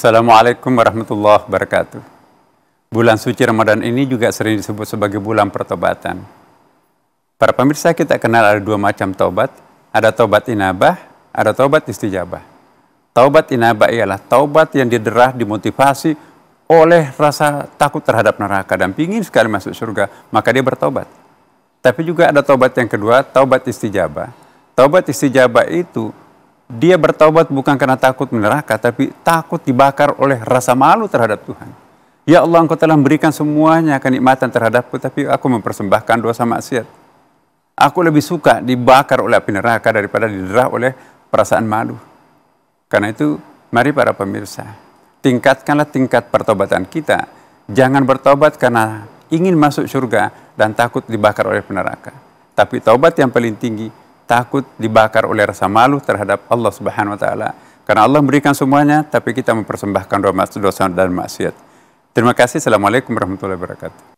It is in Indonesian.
Assalamualaikum warahmatullahi wabarakatuh. Bulan suci Ramadan ini juga sering disebut sebagai bulan pertobatan. Para pemirsa kita kenal ada dua macam taubat, ada taubat inabah, ada taubat istijabah. Taubat inabah ialah taubat yang diderah dimotivasi oleh rasa takut terhadap neraka dan pingin sekali masuk surga, maka dia bertobat. Tapi juga ada taubat yang kedua, taubat istijabah. Taubat istijabah itu dia bertobat bukan karena takut neraka, tapi takut dibakar oleh rasa malu terhadap Tuhan. Ya Allah, Engkau telah memberikan semuanya kenikmatan terhadapku, tapi aku mempersembahkan dosa maksiat. Aku lebih suka dibakar oleh api neraka daripada diderah oleh perasaan malu. Karena itu, mari para pemirsa, tingkatkanlah tingkat pertobatan kita. Jangan bertobat karena ingin masuk surga dan takut dibakar oleh neraka. Tapi taubat yang paling tinggi takut dibakar oleh rasa malu terhadap Allah Subhanahu wa taala. Karena Allah memberikan semuanya, tapi kita mempersembahkan dosa dan maksiat. Terima kasih. Assalamualaikum warahmatullahi wabarakatuh.